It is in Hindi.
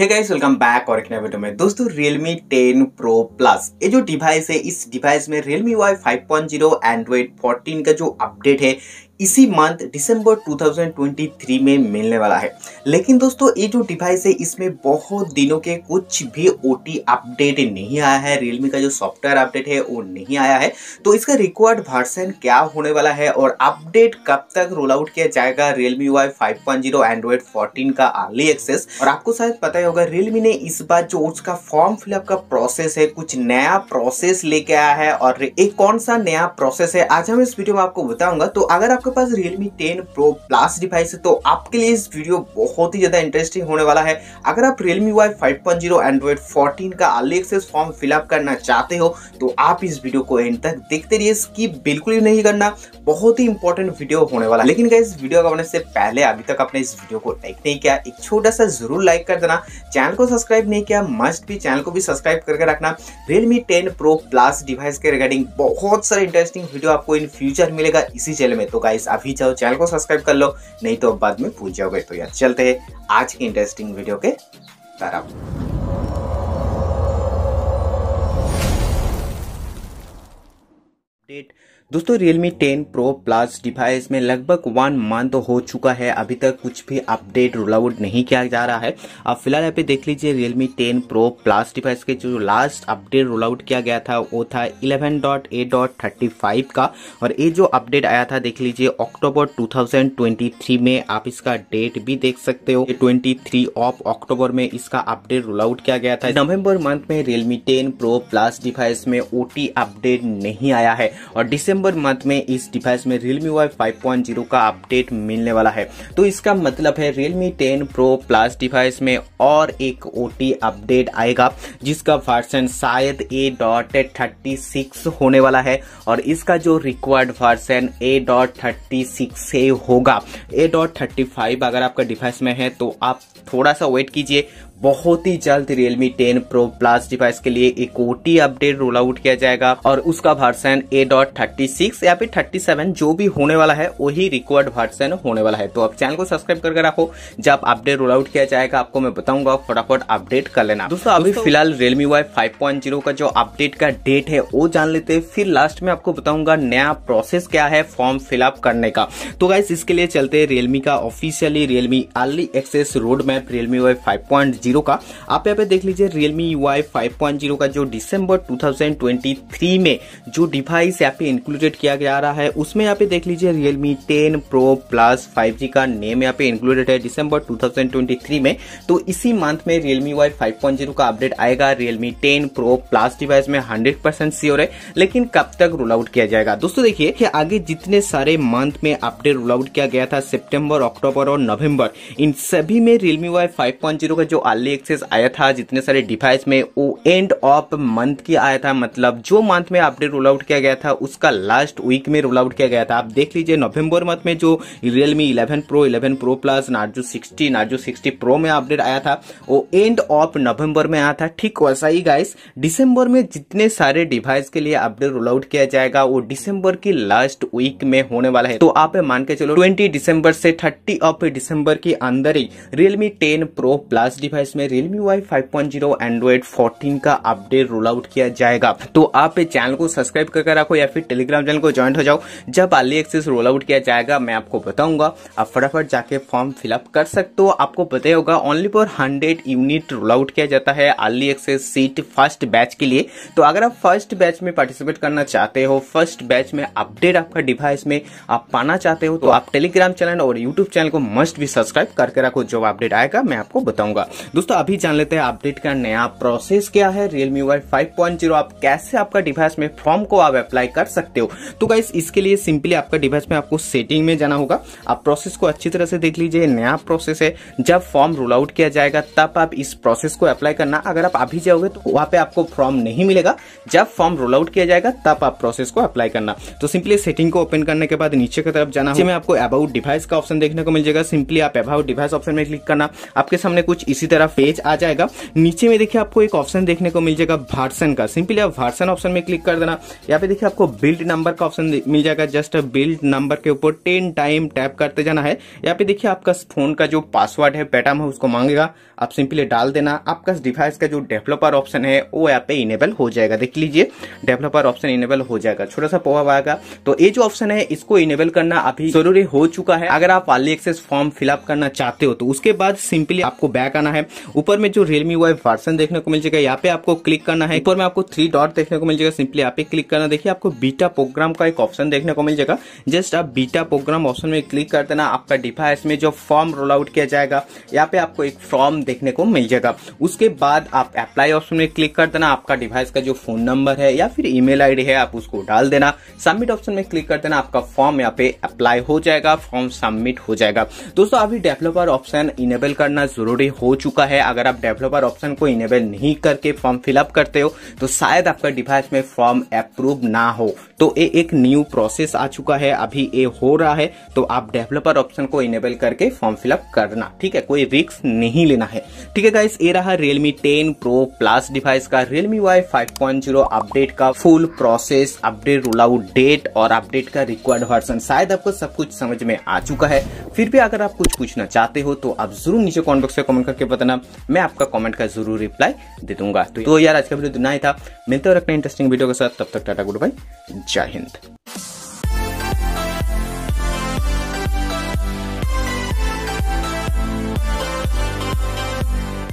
गाइस वेलकम बैक और एक नए वीडियो में दोस्तों Realme 10 Pro Plus ये जो डिवाइस है इस डिवाइस में Realme UI 5.0 Android 14 का जो अपडेट है इसी मंथ दिसंबर 2023 में मिलने वाला है लेकिन दोस्तों ये जो डिवाइस है इसमें बहुत दिनों के कुछ भी ओ अपडेट नहीं आया है रियलमी का जो सॉफ्टवेयर अपडेट है वो नहीं आया है तो इसका रिक्वायर्ड वर्सन क्या होने वाला है और अपडेट कब तक रोल आउट किया जाएगा Realme Y five point zero Android fourteen का अर्ली एक्सेस और आपको शायद पता ही होगा रियलमी ने इस बार जो उसका फॉर्म फिलअप का प्रोसेस है कुछ नया प्रोसेस लेके आया है और एक कौन सा नया प्रोसेस है आज हम इस वीडियो में आपको बताऊंगा तो अगर आप आपके पास Realme 10 Pro Plus डिवाइस है तो आपके लिए इस वीडियो बहुत ही ज़्यादा इंटरेस्टिंग होने वाला है अगर आप Realme UI 5.0 Android 14 का अर्ली एक्सेस फॉर्म फिलअप करना चाहते हो तो आप इस वीडियो को एंड तक देखते रहिए स्किप बिल्कुल ही नहीं करना बहुत ही इंपॉर्टेंट वीडियो होने वाला है लेकिन इस वीडियो का बनने से पहले अभी तक आपने इस वीडियो को लाइक नहीं किया एक छोटा सा जरूर लाइक कर देना चैनल को सब्सक्राइब नहीं किया मस्ट भी चैनल को भी सब्सक्राइब करके रखना Realme ten pro plus device के रिगार्डिंग बहुत सारे इंटरेस्टिंग वीडियो आपको इन फ्यूचर मिलेगा इसी चैनल में तो गाइस गाइस अभी जाओ चैनल को सब्सक्राइब कर लो नहीं तो बाद में पूछ जाओगे तो यार चलते हैं आज के इंटरेस्टिंग वीडियो के तरफ दोस्तों Realme 10 Pro Plus डिवाइस में लगभग वन मंथ तो हो चुका है अभी तक कुछ भी अपडेट रोल आउट नहीं किया जा रहा है अब फिलहाल यहाँ पे देख लीजिए Realme 10 Pro Plus डिवाइस के जो लास्ट अपडेट रोल आउट किया गया था वो था 11.8.35 का और ये जो अपडेट आया था देख लीजिए अक्टूबर 2023 में आप इसका डेट भी देख सकते हो ट्वेंटी थ्री ऑफ अक्टूबर में इसका अपडेट रोल आउट किया गया था नवम्बर मंथ में Realme ten pro plus device में ओ अपडेट नहीं आया है और डिसम्बर दिसंबर मंथ में इस डिवाइस में रियलमी वाई 5.0 का अपडेट मिलने वाला है तो इसका मतलब है रियलमी 10 प्रो प्लस डिवाइस में और एक ओ अपडेट आएगा जिसका वर्सन शायद ए होने वाला है और इसका जो रिक्वायर्ड वर्सन ए से होगा ए अगर आपका डिवाइस में है तो आप थोड़ा सा वेट कीजिए बहुत ही जल्द Realme ten pro plus device के लिए एक ओटी अपडेट रोल आउट किया जाएगा और उसका version A dot thirty six या फिर थर्टी सेवन जो भी होने वाला है वही रिक्वर्ड वर्सन होने वाला है तो आप चैनल को सब्सक्राइब करके रखो जब अपडेट रोल आउट किया जाएगा आपको मैं बताऊंगा फटाफट अपडेट कर लेना दोस्तों अभी फिलहाल Realme Y five point zero का जो अपडेट का डेट है वो जान लेते हैं फिर लास्ट में आपको बताऊंगा नया प्रोसेस क्या है फॉर्म फिलअप करने का तो गाइस इसके लिए चलते हैं रियलमी का officially Realme early access road map Realme Y five point zero का आप यहाँ पे देख लीजिए Realme U I five point zero का जो December two thousand twenty three में जो डिवाइस यहाँ पे इंक्लूडेड किया जा रहा है उसमें यहाँ पे देख लीजिए Realme ten pro plus five G का नेम यहाँ पे इंक्लूडेड है डिसम्बर थ्री में तो इसी मंथ में Realme Y five point zero का अपडेट आएगा Realme ten pro plus device में हंड्रेड परसेंट सियोर है लेकिन कब तक रोल आउट किया जाएगा दोस्तों देखिए कि आगे जितने सारे मंथ में अपडेट रोल आउट किया गया था सेप्टेम्बर अक्टूबर और नवंबर इन सभी में Realme Y five point zero का जो आली एक्सेस आया था जितने सारे डिवाइस में वो एंड ऑफ मंथ की आया था मतलब जो मंथ में अपडेट रोल आउट किया गया था उसका लास्ट वीक में रोल आउट किया गया था आप देख लीजिए नवंबर मंथ में जो Realme 11 pro 11 pro plus Narzo 60 Narzo 60 pro में अपडेट आया था वो एंड ऑफ नवंबर में आया था ठीक वैसा ही गाइस दिसंबर में जितने सारे डिवाइस के लिए अपडेट रोल आउट किया जाएगा वो दिसंबर की लास्ट वीक में होने वाला है तो आप मान के चलो ट्वेंटी दिसंबर से थर्टी ऑफ दिसंबर के अंदर ही Realme ten pro plus device इसमें Realme Y five point zero Android fourteen का अपडेट रोल आउट किया जाएगा तो आप चैनल को सब्सक्राइब करके रखो या फिर टेलीग्राम चैनल को ज्वाइन हो जाओ जब अली एक्सेस रोल आउट किया जाएगा मैं आपको बताऊंगा आप फटाफट जाके फॉर्म फिलअप कर सकते हो आपको पता होगा only for hundred unit roll out किया जाता है early access seat first batch के लिए तो अगर आप फर्स्ट बैच में पार्टिसिपेट करना चाहते हो फर्स्ट बैच में अपडेट आपका डिवाइस में आप पाना चाहते हो तो आप टेलीग्राम चैनल और यूट्यूब चैनल को मस्ट भी सब्सक्राइब करके रखो जो अपडेट आएगा मैं आपको बताऊंगा दोस्तों अभी जान लेते हैं अपडेट का नया प्रोसेस क्या है Realme Y five point zero आप कैसे आपका डिवाइस में फॉर्म को आप अप्लाई कर सकते हो तो गाइस इसके लिए सिंपली आपका डिवाइस में आपको सेटिंग में जाना होगा आप प्रोसेस को अच्छी तरह से देख लीजिए नया प्रोसेस है जब फॉर्म रोल आउट किया जाएगा तब आप इस प्रोसेस को अप्लाई करना अगर आप अभी जाओगे तो वहां पर आपको फॉर्म नहीं मिलेगा जब फॉर्म रोल आउट किया जाएगा तब आप प्रोसेस को अप्लाई करना तो सिंपली सेटिंग को ओपन करने के बाद नीचे की तरफ जाना में आपको अबाउट डिवाइस का ऑप्शन देखने को मिल जाएगा सिंपली आप अबाउट डिवाइस ऑप्शन में क्लिक करना आपके सामने कुछ इसी तरह हमारा पेज आ जाएगा नीचे में देखिए आपको एक ऑप्शन देखने को मिल जाएगा भार्सन का सिंपली आप भार्सन ऑप्शन में क्लिक कर देना यहाँ पे देखिए आपको बिल्ड नंबर का ऑप्शन मिल जाएगा जस्ट बिल्ड नंबर के ऊपर टेन टाइम टैप करते जाना है यहाँ पे देखिए आपका फोन का जो पासवर्ड है पैटर्न है उसको मांगेगा आप सिंपली डाल देना आपका डिवाइस का जो डेवलपर ऑप्शन है वो यहाँ पे इनेबल हो जाएगा देख लीजिए डेवलपर ऑप्शन इनेबल हो जाएगा छोटा सा पॉप आएगा तो ये जो ऑप्शन है इसको इनेबल करना अभी जरूरी हो चुका है अगर आप आली एक्सेस फॉर्म फिलअप करना चाहते हो तो उसके बाद सिंपली आपको बैक आना है ऊपर में जो रियलमी वाई वर्सन देखने को मिल जाएगा यहाँ पे आपको क्लिक करना है ऊपर में आपको थ्री डॉट देखने को मिल जाएगा सिंपली यहाँ पे क्लिक करना देखिए आपको बीटा प्रोग्राम का एक ऑप्शन देखने को मिल जाएगा जस्ट आप बीटा प्रोग्राम ऑप्शन में क्लिक कर देना आपका डिवाइस में जो फॉर्म रोल आउट किया जाएगा यहाँ पे आपको एक फॉर्म देखने को मिल जाएगा उसके बाद आप अप्लाई ऑप्शन में क्लिक कर देना आपका डिवाइस का जो फोन नंबर है या फिर ईमेल आईडी है आप उसको डाल देना सबमिट ऑप्शन में क्लिक कर देना आपका फॉर्म यहाँ पे अप्लाई हो जाएगा फॉर्म सबमिट हो जाएगा दोस्तों अभी डेवलपर ऑप्शन इनेबल करना जरूरी हो चुका है अगर आप डेवलपर ऑप्शन को इनेबल नहीं करके फॉर्म फिलअप करते हो तो शायद आपका डिवाइस में फॉर्म अप्रूव ना हो तो ये एक न्यू प्रोसेस आ चुका है अभी ये हो रहा है तो आप डेवलपर ऑप्शन को इनेबल करके फॉर्म फिलअप करना ठीक है कोई रिक्स नहीं लेना है ठीक है गाइस ये रहा Realme ten pro plus device का रियलमी वाई फाइव अपडेट का full process update roll out date और अपडेट का रिक्वायर्ड वर्सन शायद आपको सब कुछ समझ में आ चुका है फिर भी अगर आप कुछ पूछना चाहते हो तो आप जरूर नीचे कॉमेंट बॉक्स में कॉमेंट करके बताना मैं आपका कॉमेंट का जरूर रिप्लाई दे दूंगा तो यार आज का वीडियो इतना ही था मिलते हो रखना इंटरेस्टिंग वीडियो के साथ तब तक टाटा गुड बाई जय हिंद